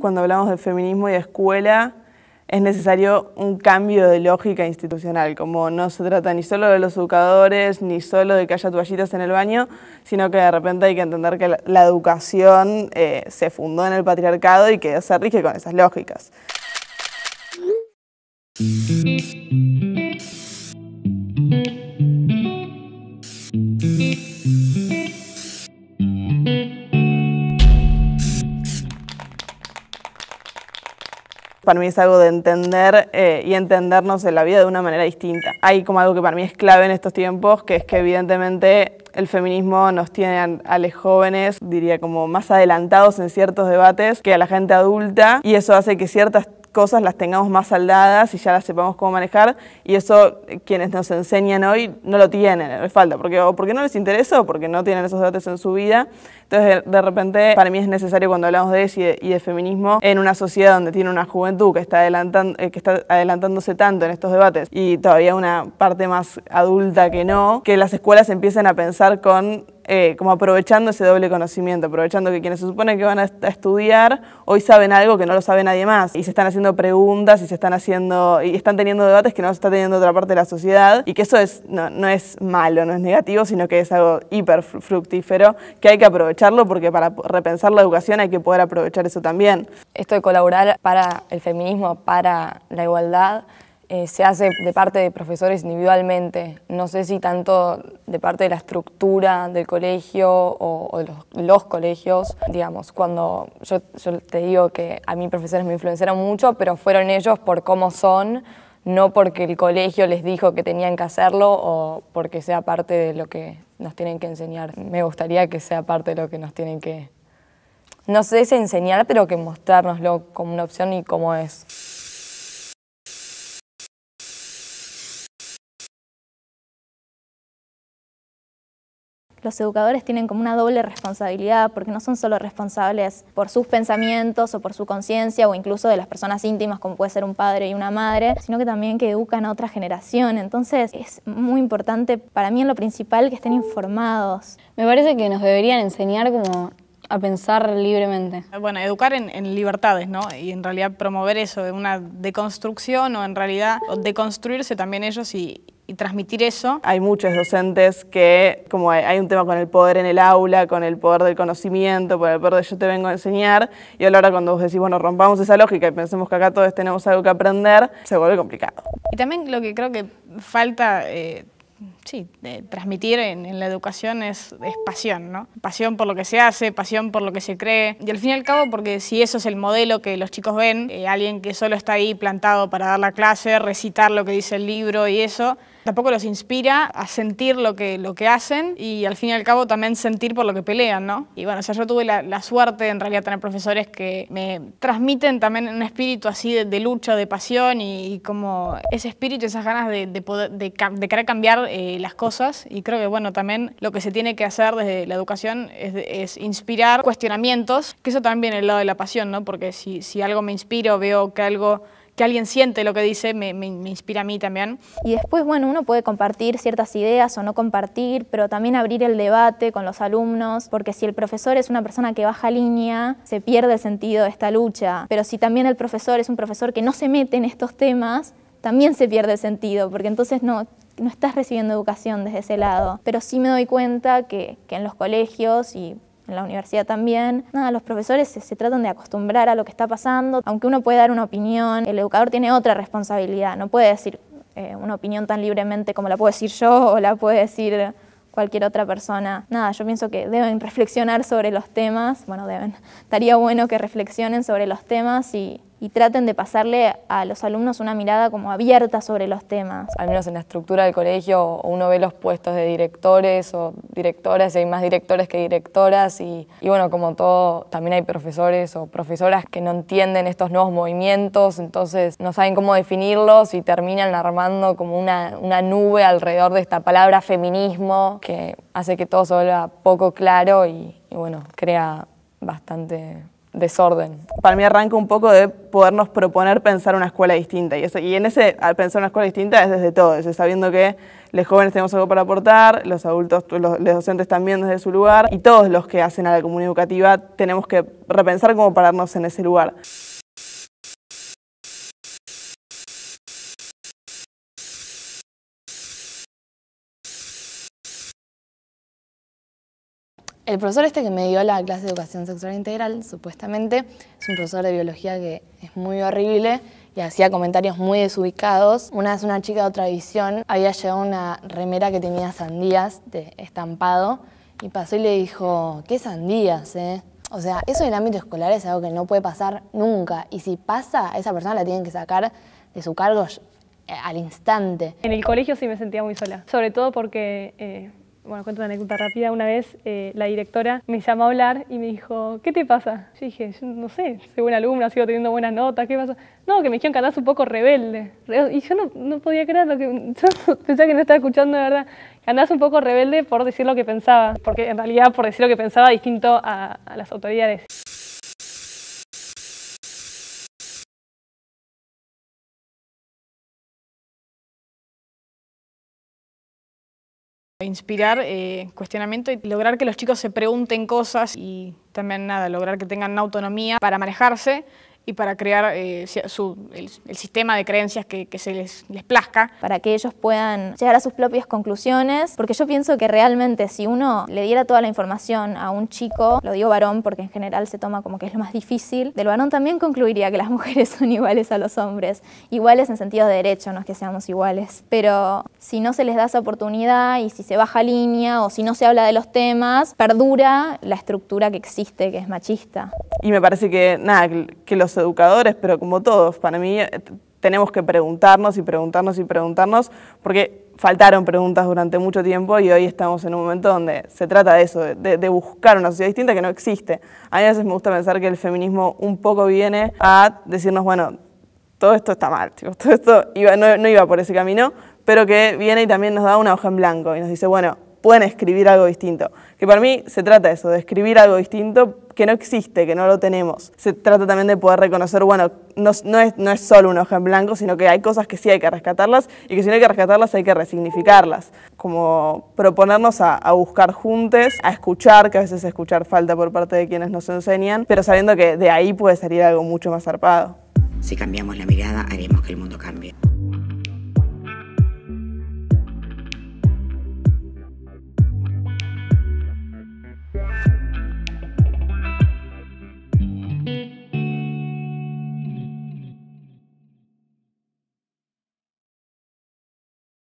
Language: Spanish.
Cuando hablamos de feminismo y escuela, es necesario un cambio de lógica institucional, como no se trata ni solo de los educadores, ni solo de que haya toallitas en el baño, sino que de repente hay que entender que la, educación eh, se fundó en el patriarcado y que se rige con esas lógicas. para mí es algo de entender eh, y entendernos en la vida de una manera distinta. Hay como algo que para mí es clave en estos tiempos, que es que evidentemente el feminismo nos tiene a los jóvenes, diría como más adelantados en ciertos debates que a la gente adulta, y eso hace que ciertas cosas las tengamos más saldadas y ya las sepamos cómo manejar y eso eh, quienes nos enseñan hoy no lo tienen, les falta, porque, o porque no les interesa o porque no tienen esos debates en su vida. Entonces de, repente para mí es necesario cuando hablamos de eso y de, feminismo en una sociedad donde tiene una juventud que está, adelantando, eh, que está adelantándose tanto en estos debates y todavía una parte más adulta que no, que las escuelas empiecen a pensar con eh, como aprovechando ese doble conocimiento, aprovechando que quienes se supone que van a, estudiar hoy saben algo que no lo sabe nadie más y se están haciendo preguntas y se están haciendo y están teniendo debates que no se está teniendo otra parte de la sociedad y que eso es no, no es malo, no es negativo, sino que es algo hiper fructífero que hay que aprovecharlo porque para repensar la educación hay que poder aprovechar eso también. Esto de colaborar para el feminismo, para la igualdad, eh, se hace de parte de profesores individualmente. No sé si tanto de parte de la estructura del colegio o, o los, colegios. Digamos, cuando yo, te digo que a mí profesores me influenciaron mucho, pero fueron ellos por cómo son, no porque el colegio les dijo que tenían que hacerlo o porque sea parte de lo que nos tienen que enseñar. Me gustaría que sea parte de lo que nos tienen que, no sé es enseñar, pero que mostrárnoslo como una opción y cómo es. los educadores tienen como una doble responsabilidad porque no son solo responsables por sus pensamientos o por su conciencia o incluso de las personas íntimas como puede ser un padre y una madre, sino que también que educan a otra generación. Entonces es muy importante para mí en lo principal que estén informados. Me parece que nos deberían enseñar como a pensar libremente. Bueno, educar en, libertades, ¿no? Y en realidad promover eso, de una deconstrucción o en realidad deconstruirse también ellos y, y transmitir eso. Hay muchos docentes que, como hay, un tema con el poder en el aula, con el poder del conocimiento, con el poder de yo te vengo a enseñar, y a la cuando vos decís, bueno, rompamos esa lógica y pensemos que acá todos tenemos algo que aprender, se vuelve complicado. Y también lo que creo que falta... Eh, sí, transmitir en, la educación es, pasión, ¿no? Pasión por lo que se hace, pasión por lo que se cree. Y al fin y al cabo, porque si eso es el modelo que los chicos ven, eh, alguien que solo está ahí plantado para dar la clase, recitar lo que dice el libro y eso, tampoco los inspira a sentir lo que, lo que hacen y al fin y al cabo también sentir por lo que pelean, ¿no? Y bueno, o sea, yo tuve la, suerte en realidad de tener profesores que me transmiten también un espíritu así de, lucha, de pasión y, como ese espíritu, esas ganas de, de de, querer cambiar eh, eh, las cosas y creo que bueno, también lo que se tiene que hacer desde la educación es, inspirar cuestionamientos, que eso también el lado de la pasión, ¿no? porque si, algo me inspira o veo que algo que alguien siente lo que dice me, me, inspira a mí también. Y después, bueno, uno puede compartir ciertas ideas o no compartir, pero también abrir el debate con los alumnos, porque si el profesor es una persona que baja línea, se pierde el sentido de esta lucha. Pero si también el profesor es un profesor que no se mete en estos temas, también se pierde el sentido, porque entonces no, no estás recibiendo educación desde ese lado. Pero sí me doy cuenta que, en los colegios y en la universidad también. Nada, los profesores se, tratan de acostumbrar a lo que está pasando. Aunque uno puede dar una opinión, el educador tiene otra responsabilidad. No puede decir eh, una opinión tan libremente como la puedo decir yo o la puede decir cualquier otra persona. Nada, yo pienso que deben reflexionar sobre los temas. Bueno, deben. Estaría bueno que reflexionen sobre los temas y y traten de pasarle a los alumnos una mirada como abierta sobre los temas. Al menos en la estructura del colegio uno ve los puestos de directores o directoras, y hay más directores que directoras y, bueno, como todo, también hay profesores o profesoras que no entienden estos nuevos movimientos, entonces no saben cómo definirlos y terminan armando como una, nube alrededor de esta palabra feminismo que hace que todo se vuelva poco claro y bueno, crea bastante desorden. Para mí arranca un poco de podernos proponer pensar una escuela distinta. Y, eso, y en ese, al pensar una escuela distinta es desde todo, es sabiendo que los jóvenes tenemos algo para aportar, los adultos, los, docentes también desde su lugar, y todos los que hacen a la comunidad educativa tenemos que repensar cómo pararnos en ese lugar. El profesor este que me dio la clase de educación sexual integral, supuestamente, es un profesor de biología que es muy horrible y hacía comentarios muy desubicados. Una vez una chica de otra visión había llevado una remera que tenía sandías de estampado y pasó y le dijo, ¿qué sandías, eh? O sea, eso en el ámbito escolar es algo que no puede pasar nunca. Y si pasa, a esa persona la tienen que sacar de su cargo al instante. En el colegio sí me sentía muy sola, sobre todo porque eh, bueno, cuento una anécdota rápida. Una vez eh, la directora me llamó a hablar y me dijo, ¿qué te pasa? Yo dije, no sé, soy buena alumna, sigo teniendo buenas notas, ¿qué pasa? No, que me dijeron que andás un poco rebelde. Y yo no, podía creerlo, Yo pensaba que no estaba escuchando de verdad. Que Andás un poco rebelde por decir lo que pensaba, porque en realidad por decir lo que pensaba distinto a las autoridades. Inspirar eh, cuestionamiento y lograr que los chicos se pregunten cosas y también nada, lograr que tengan autonomía para manejarse y para crear eh, el, sistema de creencias que, se les, les, plazca. Para que ellos puedan llegar a sus propias conclusiones, porque yo pienso que realmente si uno le diera toda la información a un chico, lo digo varón porque en general se toma como que es lo más difícil, del varón también concluiría que las mujeres son iguales a los hombres, iguales en sentido de derecho, no es que seamos iguales, pero si no se les da esa oportunidad y si se baja línea o si no se habla de los temas, perdura la estructura que existe, que es machista. Y me parece que, nada, que los educadores, pero como todos, para mí eh, tenemos que preguntarnos y preguntarnos y preguntarnos, porque faltaron preguntas durante mucho tiempo y hoy estamos en un momento donde se trata de eso, de, buscar una sociedad distinta que no existe. A mí a veces me gusta pensar que el feminismo un poco viene a decirnos, bueno, todo esto está mal, todo esto no iba por ese camino, pero que viene y también nos da una hoja en blanco y nos dice, bueno, pueden escribir algo distinto. Que para mí se trata de eso, de escribir algo distinto que no existe, que no lo tenemos. Se trata también de poder reconocer, bueno, no, es, solo un hoja en blanco, sino que hay cosas que sí hay que rescatarlas y que si no hay que rescatarlas hay que resignificarlas. Como proponernos a, buscar juntos, a escuchar, que a veces escuchar falta por parte de quienes nos enseñan, pero sabiendo que de ahí puede salir algo mucho más zarpado. Si cambiamos la mirada, haremos que el mundo cambie.